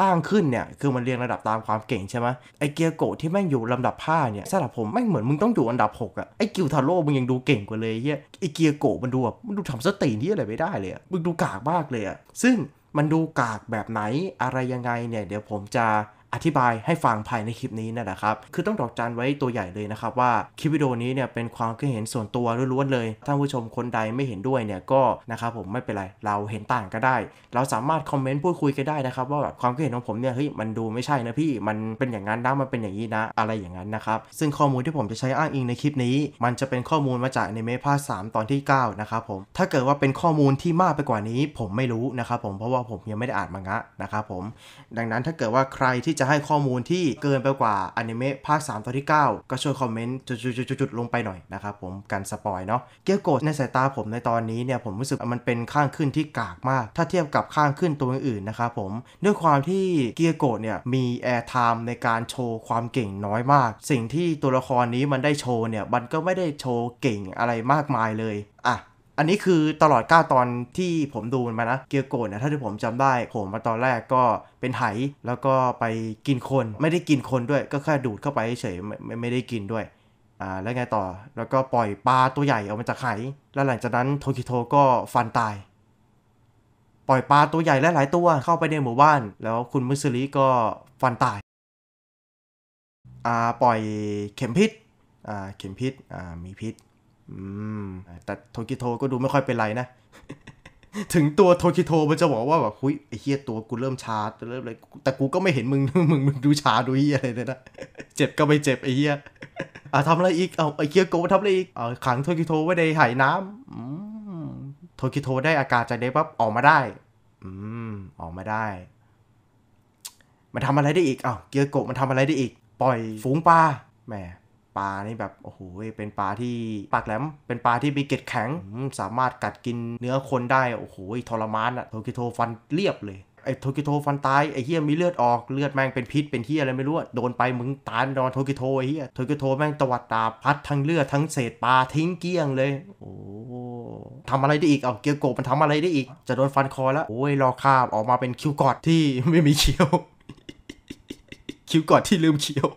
ข้างขึ้นเนี่ย คือมันเรียงระดับตามความเก่งใช่ไหมไอเกียโกะที่แม่งอยู่ลำดับห้าเนี่ยสำหรับผมแม่งเหมือนมึงต้องอยู่อันดับ 6อะไอกิวทาโร่มึงยังดูเก่งกว่าเลยเฮียไอเกียโกะมันดูแบบมันดูทำสตินที่อะไรไม่ได้เลยมึงดูกากมากเลยอะซึ่งมันดูกากแบบไหนอะไรยังไงเนี่ย เดี๋ยวผมจะอธิบายให้ฟังภายในคลิปนี้นั่นแหละครับ คือต้องดอกจันไว้ตัวใหญ่เลยนะครับ ว่าคลิปวิดีโอนี้เนี่ย เป็นความคิดเห็นส่วนตัวล้วนๆเลยท่านผู้ชมคนใดไม่เห็นด้วยเนี่ยก็นะครับผมไม่เป็นไร เราเห็นต่างก็ได้ เราสามารถคอมเมนต์พูดคุยกันได้นะครับ ว่าแบบความคิดเห็นของผมเนี่ยเฮ้ยมันดูไม่ใช่นะพี่มันเป็นอย่างนั้นนะมันเป็นอย่างนี้นะ อะไรอย่างนั้นนะครับ ซึ่งข้อมูลที่ผมจะใช้อ้างอิงในคลิปนี้ มันจะเป็นข้อมูลมาจากในเมพาสามตอนที่9นะครับผม ถ้าเกิดว่าเป็นข้อมูลที่มากไปกว่านี้ ผมไม่รู้นะครับผมเพราะว่าผมยังไม่ได้อ่านมังงะนะครับผม ดังนั้นถ้าเกิดว่าใครที่จะให้ข้อมูลที่เกินไปกว่าอนิเมะภาค 3ตอนที่ 9 ก็ช่วยคอมเมนต์ จุดๆๆ ลงไปหน่อยนะครับผมกันสปอยเนาะเกียร์โกะในสายตาผมในตอนนี้เนี่ย ผมรู้สึกมันเป็นข้างขึ้นที่กากมาก ถ้าเทียบกับข้างขึ้นตัวอื่นๆนะครับผมด้วยความที่เกียร์โกะเนี่ย มีแอร์ไทม์ในการโชว์ความเก่งน้อยมาก สิ่งที่ตัวละครนี้มันได้โชว์เนี่ยมันก็ไม่ได้โชว์เก่งอะไรมากมายเลยอ่ะอันนี้คือตลอด 9 ตอนที่ผมดูมานะ เกียวโกะนะถ้าที่ผมจำได้ ผมมาตอนแรกก็เป็นไหแล้วก็ไปกินคนไม่ได้กินคนด้วย ก็แค่ ดูดเข้าไปเฉยไม่ไม่ได้กินด้วยอ่าแล้วไงต่อแล้วก็ปล่อยปลาตัวใหญ่ออกมาจากไหแล้วหลังจากนั้นโทคิโตก็ฟันตายปล่อยปลาตัวใหญ่และหลายตัวเข้าไปในหมู่บ้าน แล้วคุณมุสลิก็ฟันตายอ่าปล่อยเข็มพิษอ่าเข็มพิษอ่ามีพิษ อืมแต่โทกิโทก็ดูไม่ค่อยเป็นไรนะถึงตัวโทกิโทมันจะบอกว่าแบบคุยไอ้เฮียตัวกูเริ่มชาเริ่มอะไรแต่กูก็ไม่เห็นมึง มึงมึงดูชาดูเฮียอะไรเลยนะ เจ็บก็ไม่เจ็บไอ้เฮียอ่ะทำอะไรอีก เอาไอ้เฮียโกทำอะไรอีกเอาขังโทกิโทไว้ในหายน้ำโทกิโทได้อากาศจากเดปั๊บออกมาได้ อืมออกมาได้ มันทำาอะไรได้อีกเอ้าเกียร์โกะมันทำอะไรได้อีกปล่อยฝูงปลาแหมปลานี่แบบ โอ้โห เป็นปลาที่ ปากแหลม เป็นปลาที่มีเกล็ดแข็ง สามารถกัดกินเนื้อคนได้ โอ้โห ทรมานอะโทกิโทฟันเรียบเลย ไอ้โทกิโทฟันตาย ไอ้เฮียมีเลือดออกเลือดแม่งเป็นพิษเป็นเฮียอะไรไม่รู้ โดนไปมึงตายโดนโทกิโทไอ้เฮียโทกิโทแม่งตวัดตาพัดทั้งเลือดทั้งเศษปลาทิ้งเกี้ยงเลย โอ้ทำอะไรได้อีกเอาเกียวโกมันทำอะไรได้อีก จะโดนฟันคอแล้วโอ้ยรอคาบออกมาเป็นคิวกอดที่ไม่มีเคี้ยวคิวกอดที่ลืมเคี้ยว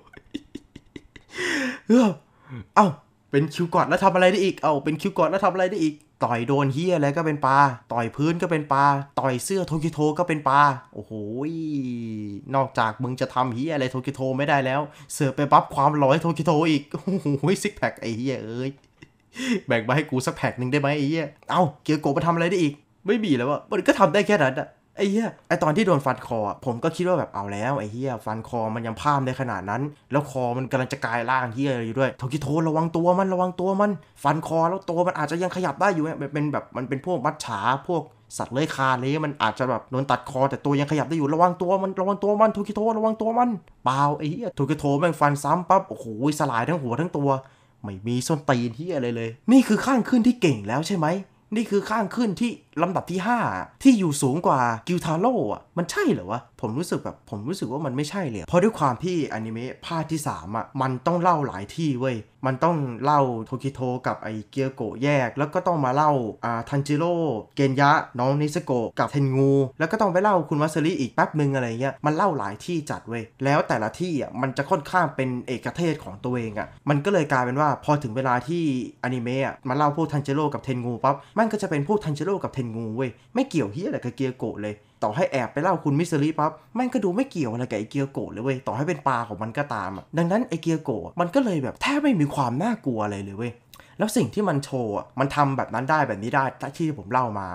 เออ เอา เป็นคิวกอดแล้วทำอะไรได้อีก เอา เป็นคิวกอดแล้วทำอะไรได้อีก ต่อยโดนเฮียอะไรก็เป็นปลา ต่อยพื้นก็เป็นปลา ต่อยเสื้อโทกิโทก็เป็นปลา โอ้โห นอกจากมึงจะทำเฮียอะไรโทกิโทไม่ได้แล้ว เสือไปบัฟความร้อยโทกิโทอีก โอ้โหซิกแพคไอ้เฮียเอ้ย แบ่งมาให้กูสักแพคหนึ่งได้ไหมไอ้เฮียเอาเกียร์โกะมาทำอะไรได้อีก ไม่มีแล้วอะมันก็ทำได้แค่นั้นอะไอ้เหี้ยไอตอนที่โดนฟันคอผมก็คิดว่าแบบเอาแล้วไอ้เหี้ยฟันคอมันยังพามได้ขนาดนั้น แล้วคอมันกำลังจะกลายร่างเหี้ยอะไรอยู่ด้วยทอกิโทระวังตัวมันระวังตัวมันฟันคอแล้วตัวมันอาจจะยังขยับได้อยู่เนี่ยเป็นแบบมันเป็นพวกมัดฉาพวกสัตว์เลื้อยคานเลยมันอาจจะแบบโดนตัดคอ แต่ตัวยังขยับได้อยู่ระวังตัวมันระวังตัวมันททกิโทระวังตัวมันเปล่าไอ้เหี้ยททกิโทแม่งฟันซ้ำปั๊บโอ้โหสลายทั้งหัวทั้งตัว ไม่มีส้นตีนที่อะไรเลยนี่คือข้างขึ้นที่เก่งแล้วใช่ไหมนี่คือข้างขึ้นที่ลำดับที่5ที่อยู่สูงกว่ากิวทาโร่อะมันใช่เหรอวะผมรู้สึกแบบ ผมรู้สึกว่ามันไม่ใช่เลยเพราะด้วยความที่อนิเมะภาคที่3อะ่ะมันต้องเล่าหลายที่เว้ย มันต้องเล่าโทคิโตกับไอเกียโกะแยก แล้วก็ต้องมาเล่าอ่าทันจิโร่เกนยะน้องนิสโกกับเทนงูแล้วก็ต้องไปเล่าคุณวัสริอีกแป๊บหนึ่งอะไรเงี้ยมันเล่าหลายที่จัดเว้ย แล้วแต่ละที่อ่ะมันจะค่อนข้างเป็นเอกเทศของตัวเองอ่ะมันก็เลยกลายเป็นว่าพอถึงเวลาที่อนิเมะอ่ะมาเล่าพวกทันจิโร่กับเทนงูปั๊บมันก็จะเป็นพวกทันจิโร่กับเทนงูเว้ยไม่เกี่ยวเฮียอะไรกับเกียโกะเลย ต่อให้แอบไปเล่าคุณมิสริปั๊บม่งก็ดูไม่เกี่ยวอะไรกับไอเกียโกะเลยเว้ยต่อให้เป็นปลาของมันก็ตามอ่ะดังนั้นไอเกียโกะมันก็เลยแบบแทบไม่มีความน่ากลัวอะไรเลยเว้ยแล้วสิ่งที่มันโชว์มันทำแบบนั้นได้แบบนี้ได้ที่ผมเล่ามา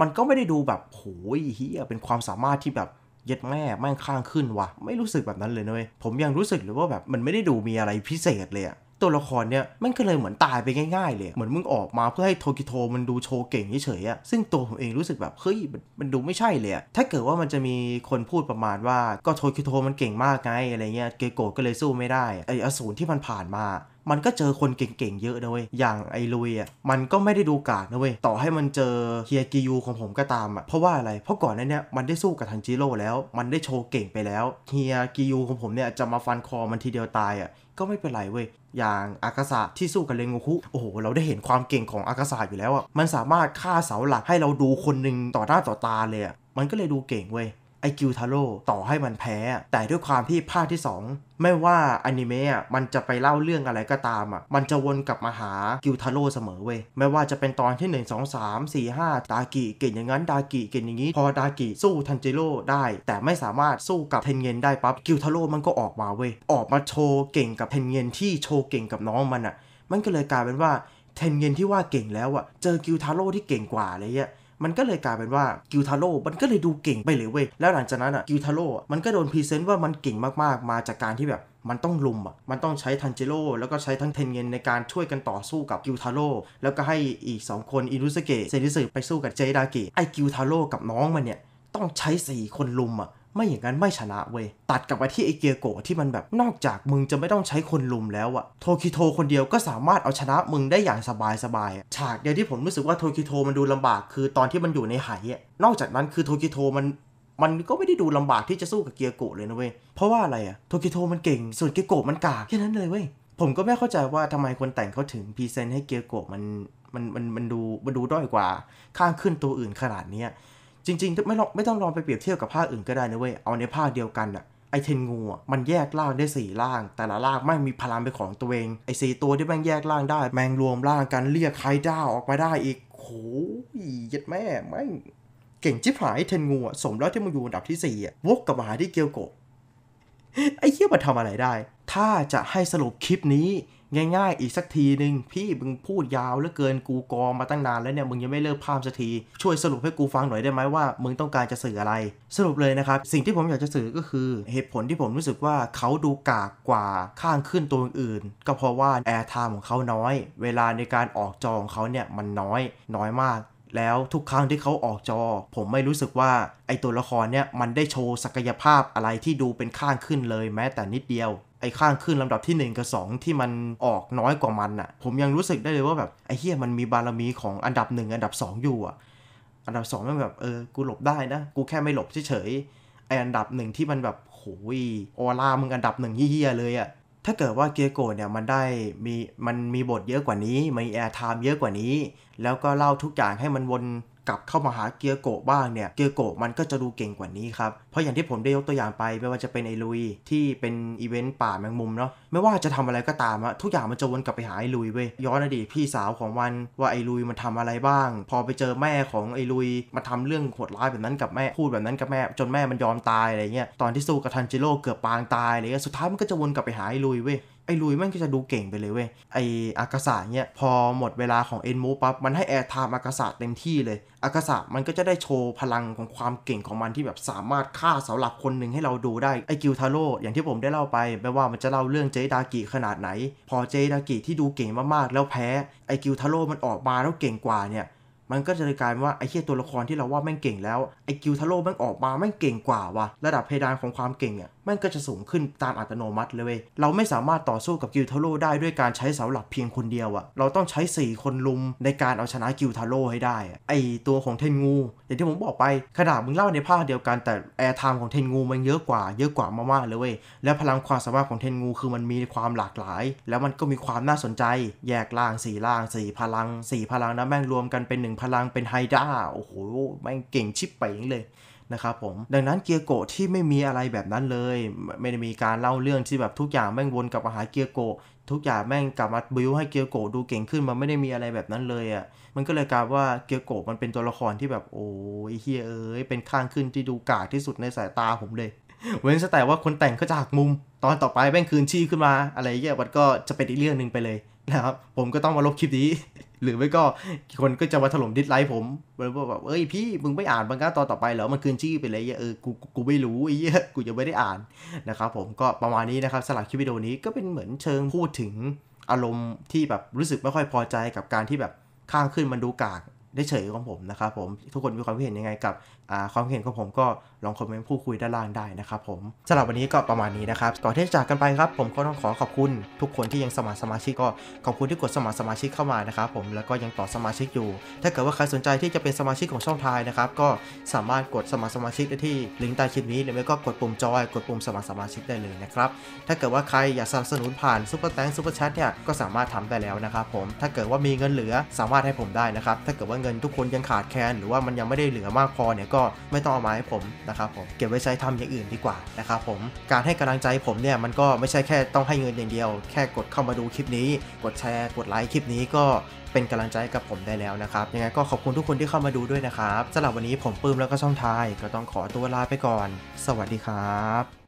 มันก็ไม่ได้ดูแบบโหยเฮียเป็นความสามารถที่แบบเย็ดแม่แม่งข้างขึ้นวะไม่รู้สึกแบบนั้นเลยนะเว้ยผมยังรู้สึกเลยว่าแบบมันไม่ได้ดูมีอะไรพิเศษเลยอะตัวละครเนี่ยมันก็เลยเหมือนตายไปง่ายๆเลย เหมือนมึงออกมาเพื่อให้โทกิโทมันดูโชว์เก่งเฉยๆอะซึ่งตัวผมเองรู้สึกแบบ เฮ้ย มันดูไม่ใช่เลยถ้าเกิดว่ามันจะมีคนพูดประมาณว่าก็โทกิโทมันเก่งมากไง อะไรเงี้ยเกโกะก็เลยสู้ไม่ได้ไออสูรที่มันผ่านมามันก็เจอคนเก่งๆ เยอะนะเว้ย อย่างไอ้ลุยอ่ะ มันก็ไม่ได้ดูกาดนะเว้ย ต่อให้มันเจอเฮียกิยูของผมก็ตามอ่ะ เพราะว่าอะไร เพราะก่อนนั้นเนี่ย มันได้สู้กับทันจิโร่แล้ว มันได้โชว์เก่งไปแล้ว เฮียกิยูของผมเนี่ยจะมาฟันคอมันทีเดียวตายอ่ะ ก็ไม่เป็นไรเว้ย อย่างอากาศะที่สู้กับเรงโกคุโอ้โห เราได้เห็นความเก่งของอากาศะอยู่แล้วอ่ะ มันสามารถฆ่าเสาหลักให้เราดูคนหนึ่งต่อหน้าต่อตาเลยอ่ะ มันก็เลยดูเก่งเว้ยไอคิวทาโร่ต่อให้มันแพ้แต่ด้วยความที่ภาคที่ 2 ไม่ว่าอนิเมะมันจะไปเล่าเรื่องอะไรก็ตามอ่ะมันจะวนกลับมาหากิวทาโร่เสมอเว้ยไม่ว่าจะเป็นตอนที่ 1 2 3 4 5ดากิเก่งอย่างนั้นดากิเก่งอย่างนี้ พอดากิสู้ทันจิโร่ได้ แต่ไม่สามารถสู้กับเทนเงินได้ปั๊บกิวทาโร่มันก็ออกมาเว้ยออกมาโชว์เก่งกับเทนเงินที่โชว์เก่งกับน้องมันอ่ะ มันก็เลยกลายเป็นว่าเทนเงินที่ว่าเก่งแล้วอ่ะเจอกิวทาโร่ที่เก่งกว่าเลยอ่ะมันก็เลยกลายเป็นว่ากิวทาโร่ มันก็เลยดูเก่งไปเลยเว้ย แล้วหลังจากนั้นอ่ะ กิวทาโร่ มันก็โดนพรีเซนต์ว่ามันเก่งมากๆ มาจากการที่แบบ มันต้องลุมอ่ะ มันต้องใช้ทันเจโร่แล้วก็ใช้ทั้งเทนเงินในการช่วยกันต่อสู้กับกิวทาโร่ แล้วก็ให้อีก 2 คนอินุสเกะเซนิสึไปสู้กับเจดาเกะไอ้กิวทาโร่กับน้องมันเนี่ยต้องใช้4คนลุมอ่ะไม่อย่างนั้นไม่ชนะเว้ยตัดกลับไปที่ไอเกียโกะที่มันแบบนอกจากมึงจะไม่ต้องใช้คนลุมแล้วอะโทคิโทคนเดียวก็สามารถเอาชนะมึงได้อย่างสบายสบายฉากเดียวที่ผมรู้สึกว่าโทคิโทมันดูลำบากคือตอนที่มันอยู่ในไหอะนอกจากนั้นคือโทคิโทมันมันก็ไม่ได้ดูลำบากที่จะสู้กับเกียโกะเลยนะเว้ยเพราะว่าอะไรอะโทคิโทมันเก่งส่วนเกียโกะมันกากแค่นั้นเลยเว้ยผมก็ไม่เข้าใจว่าทำไมคนแต่งเขาถึงพรีเซนต์ให้เกียโกะมันมันมันมันดูมันดูด้อยกว่า ข้างขึ้นตัวอื่นขนาดเนี้ยจริงๆ ไม่ไม่ต้องลองไปเปรียบเทียบกับภาคอื่นก็ได้นะเว้ยเอาในภาคเดียวกันอะไอเทนงูมันแยกล่างได้4ล่าง แต่ละล่างไม่มีพลังเป็นของตัวเองไอสีตัวที่แม่งแยกล่างได้ แม่งรวมล่างกันเรียกไคด้าออกมาได้อีก โหยัดแม่ไม่ เก่งชิบหายเทนงูสมแล้วที่มันอยู่อันดับที่4อ่ะวกกับมาหาที่เกียวโกะไอเหี้ยมันทำอะไรได้ ถ้าจะให้สรุปคลิปนี้ง่ายๆ อีกสักทีหนึ่งพี่มึงพูดยาวเหลือเกินกูกอมาตั้งนานแล้วเนี่ย มึงยังไม่เลิกพามสักที ช่วยสรุปให้กูฟังหน่อยได้ไหมว่า มึงต้องการจะสื่ออะไรสรุปเลยนะครับ สิ่งที่ผมอยากจะสื่อก็คือ เหตุผลที่ผมรู้สึกว่าเขาดูกากกว่าข้างขึ้นตัวอื่น ก็เพราะว่าแอร์ไทม์ของเขาน้อย เวลาในการออกจอของเขาเนี่ยมันน้อยน้อยมาก แล้วทุกครั้งที่เขาออกจอ ผมไม่รู้สึกว่าไอตัวละครเนี่ยมันได้โชว์ศักยภาพอะไรที่ดูเป็นข้างขึ้นเลยแม้ แต่นิดเดียวไอ้ข้างขึ้นลำดับที่1กับ2 ที่มันออกน้อยกว่ามันอะ่ะผมยังรู้สึกได้เลยว่าแบบไอ้เฮียมันมีบารมีของอันดับ 1 อันดับ 2 อยู่อะ่ะอันดับ2มันแบบเออกูหลบได้นะกูแค่ไม่หลบเฉยๆไอ้อันดับหนึ่งที่มันแบบโหยออร่ามึงอันดับหนึ่งเฮียเลยอะ่ะถ้าเกิดว่าเกียโกเนี่ย มันได้มีมันมีบทเยอะกว่านี้มีแอร์ไทม์เยอะกว่านี้ แล้วก็เล่าทุกอย่างให้มันวนกลับเข้ามาหาเกียร์โกะบ้างเนี่ยเกียร์โกะมันก็จะดูเก่งกว่านี้ครับเพราะอย่างที่ผมได้ยกตัวอย่างไปไม่ว่าจะเป็นไอลุยที่เป็นอีเวนต์ป่าแมงมุมเนาะไม่ว่าจะทำอะไรก็ตามอะทุกอย่างมันจะวนกลับไปหาไอลุยเว้ยย้อนอดีตพี่สาวของมันว่าไอลุยมันทำอะไรบ้าง พอไปเจอแม่ของไอลุยมาทำเรื่องโหดร้ายแบบนั้นกับแม่พูดแบบนั้นกับแม่จนแม่มันยอมตายอะไรเงี้ยตอนที่สู้กับทันจิโร่เกือบปางตายอะไรเงี้ยสุดท้ายมันก็จะวนกลับไปหาไอลุยเว้ยไอ้ลุยแม่งก็จะดูเก่งไปเลยเว้ยไอ้อากาศะเนี่ยพอหมดเวลาของเอ็นมูปั๊บมันให้แอร์ไทม์อากาศะเต็มที่เลยอากาศะมันก็จะได้โชว์พลังของความเก่งของมันที่แบบสามารถฆ่าเสาหลักคนหนึ่งให้เราดูได้ไอ้กิวทาโร่อย่างที่ผมได้เล่าไปไม่ว่ามันจะเล่าเรื่องเจดากิขนาดไหน พอเจดากิที่ดูเก่งมากๆแล้วแพ้ไอ้กิวทาโร่มันออกมาแล้วเก่งกว่าเนี่ย มันก็จะกลายว่าไอ้เคียตัวละครที่เราว่าแม่งเก่งแล้วไอ้กิวทาโร่แม่งออกมาแม่งเก่งกว่าว่ะระดับเพดานของความเก่งอ่ะมันก็จะสูงขึ้นตามอัตโนมัติเลยเว้ย เราไม่สามารถต่อสู้กับกิลทาโร่ได้ด้วยการใช้เสาหลักเพียงคนเดียวอะเราต้องใช้ 4 คนลุม ในการเอาชนะกิลทาโร่ให้ได้ ไอตัวของเทนงู อย่างที่ผมบอกไปขนาดมึงเล่าในภาคเดียวกันแต่แอร์ไทม์ของเทนงูมันเยอะกว่าเยอะกว่ามากๆเลยเว้ย และพลังความสามารถของเทนงูคือมันมีความหลากหลาย แล้วมันก็มีความน่าสนใจ แยกล่างสี่ล่างสี่พลังสี่พลังนะแม่งรวมกันเป็นหนึ่งพลังเป็นไฮด้าโอ้โหแม่งเก่งชิบไปเลยนะครับผมดังนั้นเกียร์โกะที่ไม่มีอะไรแบบนั้นเลย ไม่ได้มีการเล่าเรื่องที่แบบทุกอย่างแม่งวนกลับมาหาเกียร์โกะทุกอย่างแม่งกลับมาบิวให้เกียร์โกะดูเก่งขึ้นมันไม่ได้มีอะไรแบบนั้นเลยอะ่ะมันก็เลยกลายว่าเกียร์โกะมันเป็นตัวละครที่แบบโอ้ยเฮียเอ้ยเป็นข้างขึ้นที่ดูกากที่สุดในสายตาผมเลย เว้นแต่ว่าคนแต่งก็จะหักมุม ตอนต่อไปแม่งคืนชีพขึ้นมาอะไรเงี้ยมันก็จะเป็นอีกเรื่องหนึ่งไปเลยนะครับผมก็ต้องมาลบคลิปนี้หรือไม่ก็ คนก็จะมาถล่มดิสไลค์ผมแบบเอ้ยพี่ มึงไม่อ่านบางก้าตอนต่อไปเหรอมันคืนชื่อไปเลยเออกูกูไม่รู้ไอ้เหี้ยกูยังไม่ได้อ่านนะครับผมก็ประมาณนี้นะครับสลับคลิปวิดีโอนี้ก็เป็นเหมือนเชิงพูดถึงอารมณ์ที่แบบรู้สึกไม่ค่อยพอใจกับการที่แบบข้างขึ้นมันดูกากได้เฉยของผมนะครับผมทุกคนมีความเห็นยังไงกับความเห็นของผมก็ลองคอมเมนต์พูดคุยด้านล่างได้นะครับผมสำหรับวันนี้ก็ประมาณนี้นะครับก่อนที่จะจากกันไปครับ ผมก็ต้องขอขอบคุณ ทุกคนที่ยังสมัครสมาชิกก็ขอบคุณที่กดสมัครสมาชิกเข้ามานะครับผมแล้วก็ยังต่อสมาชิกอยู่ ถ้าเกิดว่าใครสนใจที่จะเป็นสมาชิกของช่องทายนะครับก็สามารถกดสมัครสมาชิกได้ที่ลิงก์ใต้คลิปนี้หรือไม่ก็กดปุ่มจอยกดปุ่มสมัครสมาชิกได้เลยนะครับถ้าเกิดว่าใครอยากสนับสนุนผ่านซุปเปอร์แตงซุปเปอร์แชทเนี่ยก็สามารถทำได้แล้วนะครับผมถ้าเกิดว่ามีเงินเหลือสามารถให้ผมได้นะครับถ้าเกิดว่าเงินทุกคนยังขาดแคลนหรือว่ามันยังไม่ได้เหลือมากพอเนี่ยก็็ไม่ต้องเอามาให้ผมนะครับผม เก็บไว้ใช้ทำอย่างอื่นดีกว่านะครับผม การให้กำลังใจผมเนี่ยมันก็ไม่ใช่แค่ต้องให้เงินอย่างเดียว แค่กดเข้ามาดูคลิปนี้ กดแชร์กดไลค์คลิปนี้ก็เป็นกำลังใจกับผมได้แล้วนะครับ ยังไงก็ขอบคุณทุกคนที่เข้ามาดูด้วยนะครับสำหรับวันนี้ผมปื้มแล้วก็ช่องทายก็ต้องขอตัวลาไปก่อน สวัสดีครับ